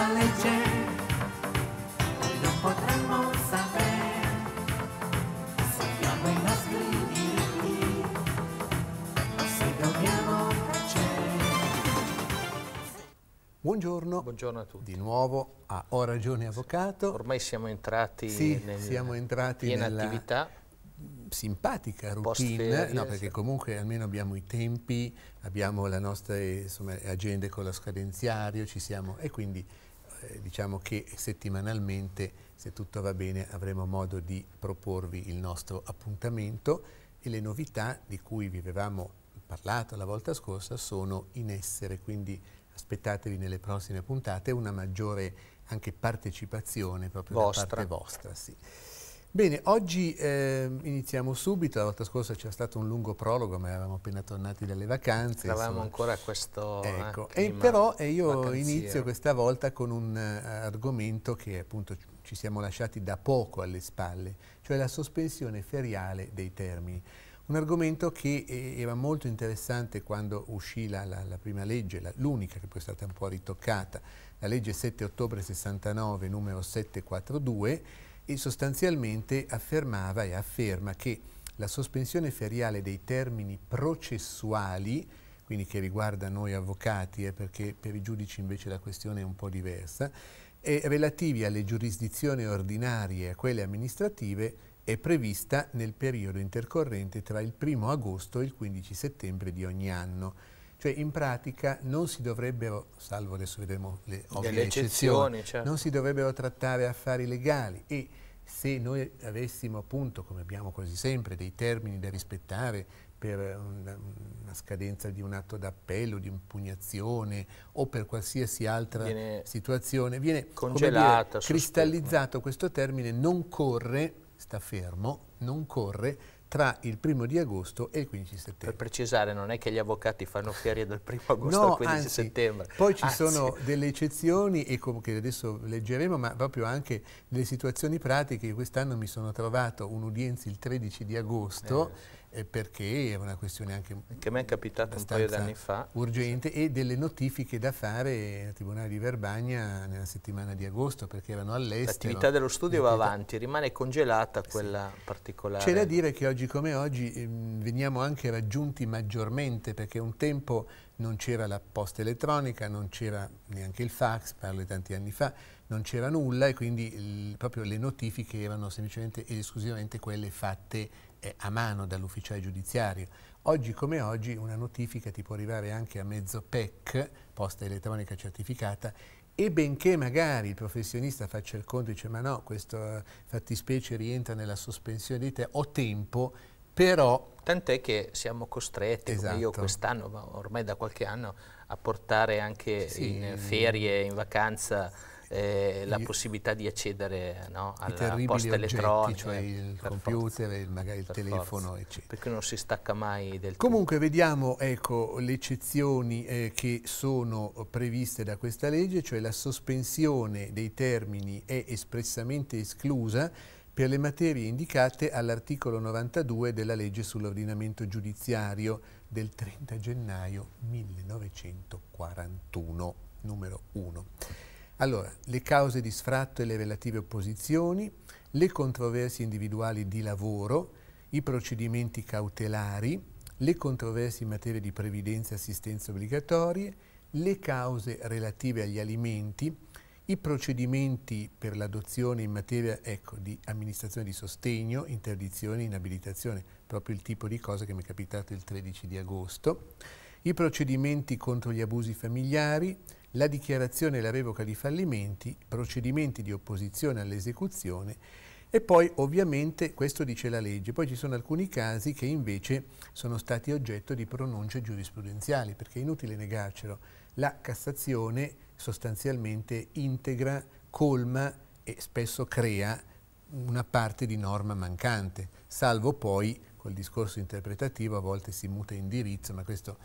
la legge noi non potremmo sapere se abbiamo i nostri diritti o se dobbiamo tacere. Buongiorno. Buongiorno a tutti. Di nuovo a Ho Ragione Avvocato. Ormai siamo entrati sì, nel, siamo entrati in nella... attività simpatica routine, no, perché comunque almeno abbiamo i tempi, abbiamo le nostre insomma, agende con lo scadenziario, ci siamo e quindi eh, diciamo che settimanalmente, se tutto va bene, avremo modo di proporvi il nostro appuntamento e le novità di cui vi avevamo parlato la volta scorsa sono in essere, quindi aspettatevi nelle prossime puntate una maggiore anche partecipazione proprio vostra. da parte vostra. Sì. Bene, oggi eh, iniziamo subito, la volta scorsa c'era stato un lungo prologo, ma eravamo appena tornati dalle vacanze. Eravamo ancora a questo eh, ecco. e Però eh, io vacanziero. inizio questa volta con un uh, argomento che appunto ci siamo lasciati da poco alle spalle, cioè la sospensione feriale dei termini. Un argomento che eh, era molto interessante quando uscì la, la, la prima legge, l'unica che poi è stata un po' ritoccata, la legge 7 ottobre 69 numero 742, e sostanzialmente affermava e afferma che la sospensione feriale dei termini processuali, quindi che riguarda noi avvocati, eh, perché per i giudici invece la questione è un po' diversa, e relativi alle giurisdizioni ordinarie e a quelle amministrative è prevista nel periodo intercorrente tra il 1 agosto e il 15 settembre di ogni anno cioè in pratica non si dovrebbero, salvo adesso vedremo le ovvie eccezioni, eccezioni certo. non si dovrebbero trattare affari legali e se noi avessimo appunto, come abbiamo quasi sempre, dei termini da rispettare per una, una scadenza di un atto d'appello, di impugnazione o per qualsiasi altra viene situazione, viene dire, cristallizzato questo termine, non corre, sta fermo, non corre tra il primo di agosto e il 15 settembre. Per precisare, non è che gli avvocati fanno ferie dal primo agosto no, al 15 anzi, settembre. Poi ci anzi. Ah, sono delle eccezioni, e come che adesso leggeremo, ma proprio anche le situazioni pratiche. Quest'anno mi sono trovato un'udienza il 13 di agosto. Eh perché è una questione anche, anche mi è capitata un paio di fa urgente e delle notifiche da fare al Tribunale di Verbagna nella settimana di agosto perché erano all'estero l'attività dello studio va avanti rimane congelata quella sì. particolare c'è da dire che oggi come oggi ehm, veniamo anche raggiunti maggiormente perché un tempo non c'era la posta elettronica non c'era neanche il fax parlo di tanti anni fa non c'era nulla e quindi il, proprio le notifiche erano semplicemente ed esclusivamente quelle fatte a mano dall'ufficiale giudiziario. Oggi come oggi una notifica ti può arrivare anche a mezzo PEC, posta elettronica certificata, e benché magari il professionista faccia il conto e dice ma no, questa eh, fattispecie rientra nella sospensione di te, ho tempo, però... Tant'è che siamo costretti, esatto. io quest'anno, ma ormai da qualche anno, a portare anche sì. in ferie, in vacanza eh, la possibilità di accedere no, alla posta elettronica. Cioè il computer, forza, il, magari il telefono, forza, eccetera. Perché non si stacca mai del Comunque tutto. vediamo ecco, le eccezioni eh, che sono previste da questa legge, cioè la sospensione dei termini è espressamente esclusa per le materie indicate all'articolo 92 della legge sull'ordinamento giudiziario del 30 gennaio 1941, numero 1. Allora, le cause di sfratto e le relative opposizioni, le controversie individuali di lavoro, i procedimenti cautelari, le controversie in materia di previdenza e assistenza obbligatorie, le cause relative agli alimenti, i procedimenti per l'adozione in materia ecco, di amministrazione di sostegno, interdizione, inabilitazione, proprio il tipo di cosa che mi è capitato il 13 di agosto, i procedimenti contro gli abusi familiari, la dichiarazione e la revoca di fallimenti, procedimenti di opposizione all'esecuzione e poi ovviamente questo dice la legge, poi ci sono alcuni casi che invece sono stati oggetto di pronunce giurisprudenziali, perché è inutile negarcelo, la Cassazione sostanzialmente integra, colma e spesso crea una parte di norma mancante, salvo poi col discorso interpretativo a volte si muta indirizzo, ma questo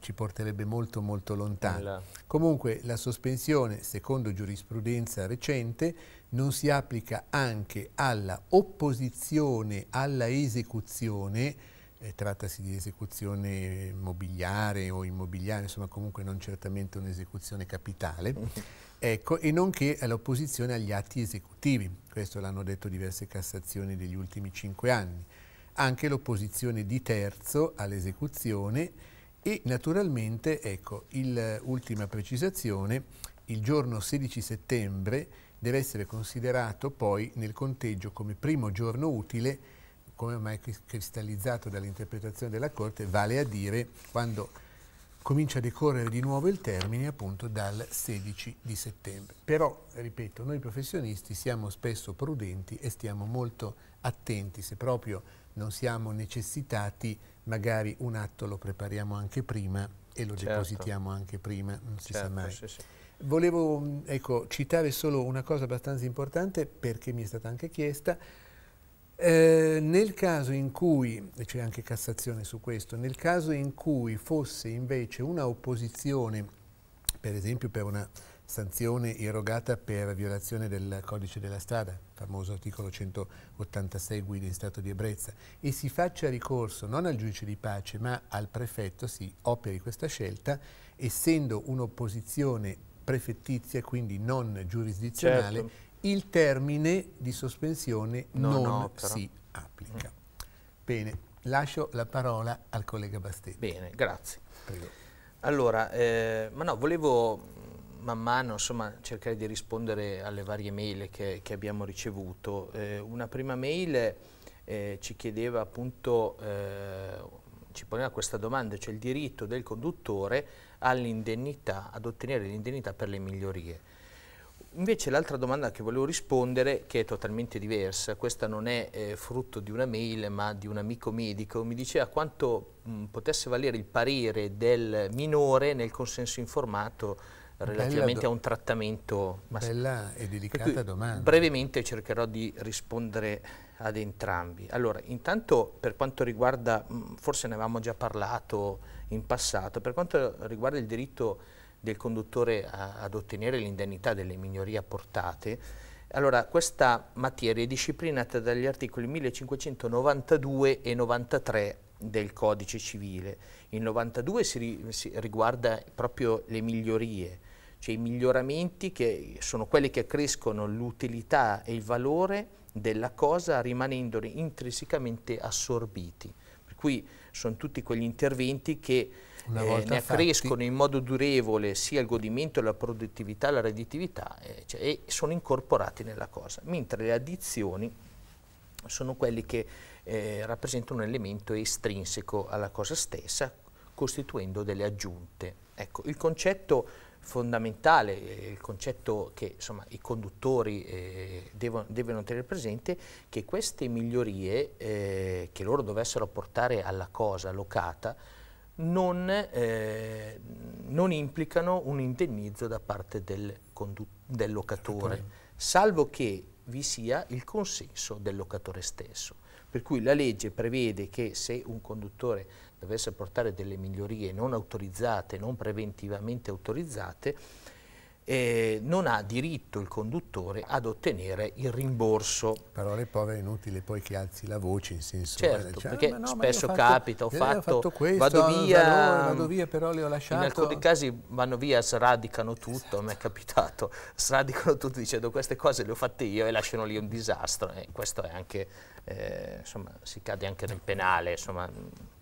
ci porterebbe molto molto lontano. La. Comunque la sospensione, secondo giurisprudenza recente, non si applica anche alla opposizione alla esecuzione, eh, trattasi di esecuzione mobiliare o immobiliare, insomma comunque non certamente un'esecuzione capitale, ecco, e nonché all'opposizione agli atti esecutivi. Questo l'hanno detto diverse Cassazioni degli ultimi cinque anni anche l'opposizione di terzo all'esecuzione e naturalmente, ecco, l'ultima precisazione, il giorno 16 settembre deve essere considerato poi nel conteggio come primo giorno utile, come ormai cristallizzato dall'interpretazione della Corte, vale a dire quando comincia a decorrere di nuovo il termine appunto dal 16 di settembre. Però, ripeto, noi professionisti siamo spesso prudenti e stiamo molto attenti se proprio non siamo necessitati, magari un atto lo prepariamo anche prima e lo certo. depositiamo anche prima, non si certo, sa mai. Sì, sì. Volevo ecco, citare solo una cosa abbastanza importante perché mi è stata anche chiesta, eh, nel caso in cui, e c'è anche Cassazione su questo, nel caso in cui fosse invece una opposizione, per esempio per una sanzione erogata per violazione del codice della strada, famoso articolo 186 guida in stato di ebbrezza, e si faccia ricorso non al giudice di pace ma al prefetto, si operi questa scelta, essendo un'opposizione prefettizia, quindi non giurisdizionale, certo il termine di sospensione no, non no, si applica. Mm. Bene, lascio la parola al collega Bastetti. Bene, grazie. Prego. Allora, eh, ma no, volevo mm, man mano insomma, cercare di rispondere alle varie mail che, che abbiamo ricevuto. Eh, una prima mail eh, ci chiedeva appunto, eh, ci poneva questa domanda, cioè il diritto del conduttore all'indennità, ad ottenere l'indennità per le migliorie. Invece l'altra domanda che volevo rispondere, che è totalmente diversa, questa non è eh, frutto di una mail ma di un amico medico, mi diceva quanto mh, mm, potesse valere il parere del minore nel consenso informato relativamente a un trattamento. Bella e delicata cui, domanda. Brevemente cercherò di rispondere ad entrambi. Allora, intanto per quanto riguarda, mh, mm, forse ne avevamo già parlato in passato, per quanto riguarda il diritto del conduttore a, ad ottenere l'indennità delle minorie apportate, allora questa materia è disciplinata dagli articoli 1592 e 93 del codice civile. Il 92 si, si riguarda proprio le migliorie, cioè i miglioramenti che sono quelli che accrescono l'utilità e il valore della cosa rimanendone intrinsecamente assorbiti. Per cui sono tutti quegli interventi che eh, ne accrescono fatti. in modo durevole sia il godimento, la produttività, la redditività eh, cioè, e sono incorporati nella cosa, mentre le addizioni sono quelli che eh, rappresentano un elemento estrinseco alla cosa stessa, costituendo delle aggiunte. Ecco, il concetto fondamentale, eh, il concetto che insomma, i conduttori eh, devono, devono, tenere presente, che queste migliorie eh, che loro dovessero portare alla cosa locata non, eh, non implicano un indennizzo da parte del, del locatore, salvo che vi sia il consenso del locatore stesso. Per cui la legge prevede che se un conduttore dovesse portare delle migliorie non autorizzate, non preventivamente autorizzate, eh, non ha diritto il conduttore ad ottenere il rimborso. Parole povere, inutile poi che alzi la voce in senso... Certo, cioè, perché ah, no, spesso fatto, capita, eh, ho fatto, fatto questo, vado via, valore, vado via, però le ho lasciato... In alcuni casi vanno via, sradicano tutto, esatto. a me è capitato, sradicano tutto dicendo queste cose le ho fatte io e lasciano lì un disastro. E questo è anche, eh, insomma, si cade anche nel penale, insomma,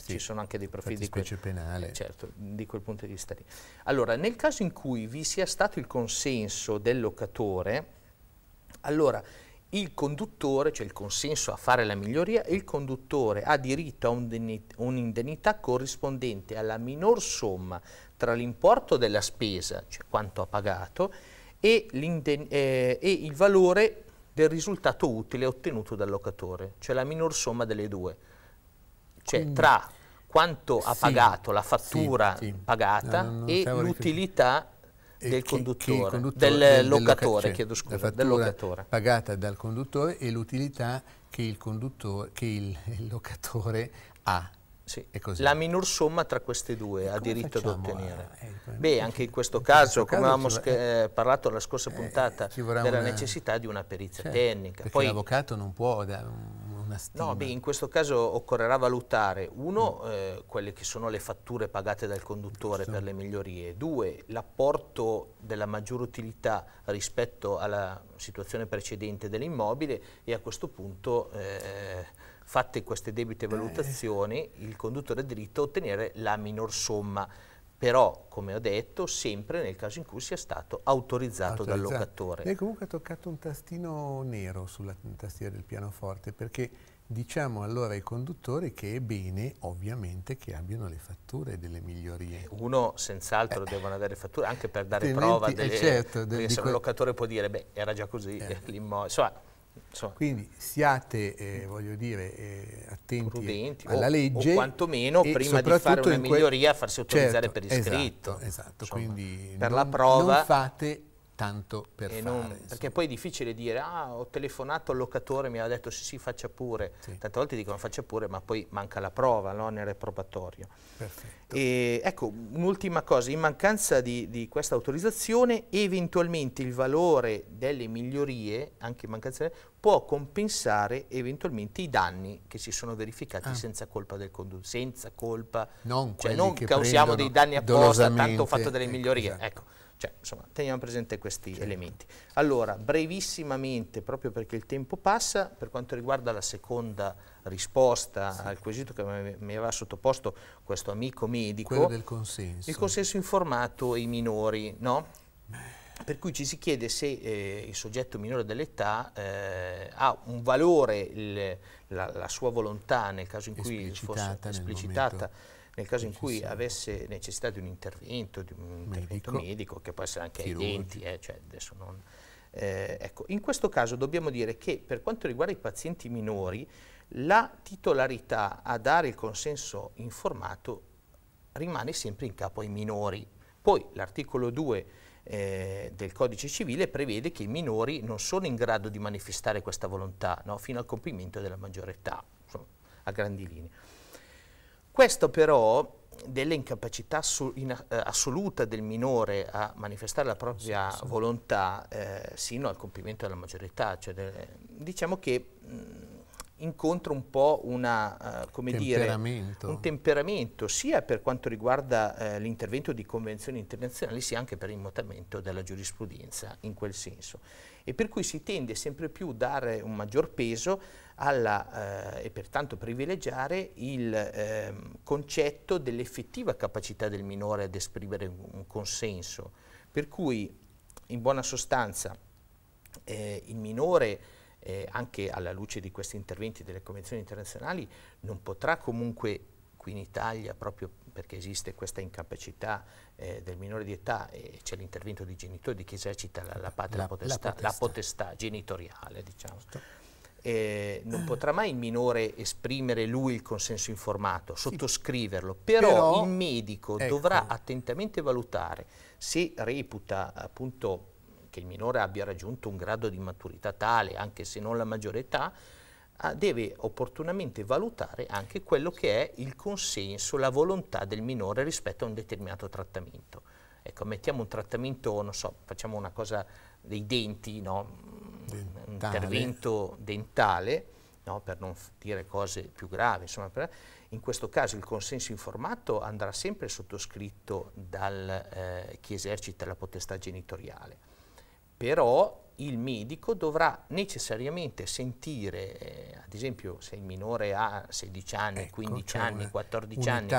sì, ci sono anche dei profili di specie penale. Eh, certo, di quel punto di vista lì. Allora, nel caso in cui vi sia stato il consenso del locatore, allora il conduttore, cioè il consenso a fare la miglioria, il conduttore ha diritto a un'indennità corrispondente alla minor somma tra l'importo della spesa, cioè quanto ha pagato, e, eh, e il valore del risultato utile ottenuto dal locatore, cioè la minor somma delle due cioè mm. tra quanto ha pagato la fattura sì, sì. pagata no, e l'utilità del, del, del locatore, cioè, chiedo scusa, del locatore. pagata dal conduttore e l'utilità che, il, che il, il locatore ha. Sì. La minor somma tra queste due ha diritto ad ottenere. A, eh, Beh, anche in questo in caso, questo come avevamo va, eh, parlato la scorsa eh, puntata, eh, della una, necessità di una perizia cioè, tecnica. Poi l'avvocato non può dare un una stima? No, beh, in questo caso occorrerà valutare, uno, mm. eh, quelle che sono le fatture pagate dal conduttore Giusto. per le migliorie, due, l'apporto della maggior utilità rispetto alla situazione precedente dell'immobile e a questo punto... Eh, fatte queste debite eh. valutazioni, il conduttore ha diritto a ottenere la minor somma però come ho detto sempre nel caso in cui sia stato autorizzato, autorizzato. dal locatore. Lei comunque ha toccato un tastino nero sulla tastiera del pianoforte perché diciamo allora ai conduttori che è bene ovviamente che abbiano le fatture delle migliorie. Eh, uno senz'altro eh. devono avere fatture anche per dare Tenenti, prova eh, delle, eh certo, del, se un locatore può dire beh era già così eh. l'immobile, insomma Insomma, Quindi siate, eh, voglio dire, eh, attenti prudenti, alla legge. O, o quantomeno prima di fare una miglioria farsi certo, autorizzare certo, per iscritto. Esatto, esatto. Insomma, Quindi per non, la prova non fate tanto per e fare. Non, perché poi è difficile dire, ah ho telefonato al locatore, mi aveva detto sì sì faccia pure, sì. tante volte dicono faccia pure ma poi manca la prova no? nel reprobatorio. Perfetto. E, ecco, un'ultima cosa, in mancanza di, di, questa autorizzazione eventualmente il valore delle migliorie, anche in mancanza di, può compensare eventualmente i danni che si sono verificati ah. senza colpa del conduttore, senza colpa, non cioè non causiamo dei danni apposta, tanto ho fatto delle ecco, migliorie. Esatto. Ecco cioè, insomma, teniamo presente questi certo. elementi. Allora, brevissimamente, proprio perché il tempo passa, per quanto riguarda la seconda risposta sì. al quesito che mi aveva sottoposto questo amico medico. Quello del consenso. Il consenso informato ai minori, no? Per cui ci si chiede se eh, il soggetto minore dell'età eh, ha un valore il, la, la, sua volontà nel caso in cui esplicitata fosse esplicitata nel caso in cui avesse necessità di un intervento, di un intervento medico, medico che può essere anche ai denti, eh, cioè adesso non... Eh, ecco, in questo caso dobbiamo dire che per quanto riguarda i pazienti minori, la titolarità a dare il consenso informato rimane sempre in capo ai minori. Poi l'articolo 2 eh, del codice civile prevede che i minori non sono in grado di manifestare questa volontà no? fino al compimento della maggiore età, insomma, a grandi linee. Questo però dell'incapacità eh, assoluta del minore a manifestare la propria sì, sì. volontà eh, sino al compimento della maggiorità, cioè diciamo che mh, mm, incontra un po' una, uh, temperamento. Dire, un temperamento, sia per quanto riguarda uh, l'intervento di convenzioni internazionali, sia anche per il mutamento della giurisprudenza in quel senso. E per cui si tende sempre più a dare un maggior peso alla, eh, e pertanto privilegiare il eh, concetto dell'effettiva capacità del minore ad esprimere un consenso. Per cui, in buona sostanza, eh, il minore eh, anche alla luce di questi interventi delle convenzioni internazionali, non potrà comunque qui in Italia, proprio perché esiste questa incapacità eh, del minore di età e c'è l'intervento dei genitori di chi esercita la, la patria la, potestà, la, potestà. la potestà genitoriale, diciamo. Certo. Eh, non potrà mai il minore esprimere lui il consenso informato, sottoscriverlo, però, però il medico ecco. dovrà attentamente valutare se reputa appunto che il minore abbia raggiunto un grado di maturità tale, anche se non la maggiore età, ah, deve opportunamente valutare anche quello che è il consenso, la volontà del minore rispetto a un determinato trattamento. Ecco, mettiamo un trattamento, non so, facciamo una cosa dei denti, no? un intervento dentale, no? per non dire cose più gravi. Insomma, per, in questo caso il consenso informato andrà sempre sottoscritto da eh, chi esercita la potestà genitoriale però il medico dovrà necessariamente sentire, eh, ad esempio se il minore ha 16 anni, ecco, 15 anni, 14 anni,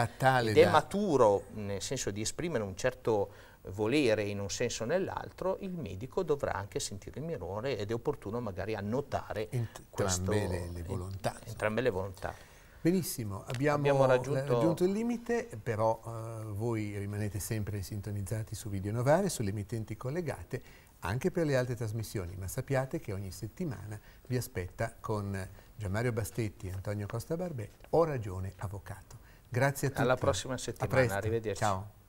ed è da... maturo nel senso di esprimere un certo volere in un senso o nell'altro, il medico dovrà anche sentire il minore ed è opportuno magari annotare entrambe questo, le, le volontà. Entrambe le volontà. Benissimo, abbiamo, abbiamo raggiunto... raggiunto... il limite, però eh, voi rimanete sempre sintonizzati su Video Novare, sulle emittenti collegate anche per le altre trasmissioni, ma sappiate che ogni settimana vi aspetta con Gianmario Bastetti e Antonio Costa Barbè Ho ragione avvocato. Grazie a tutti. Alla prossima settimana, arrivederci. Ciao.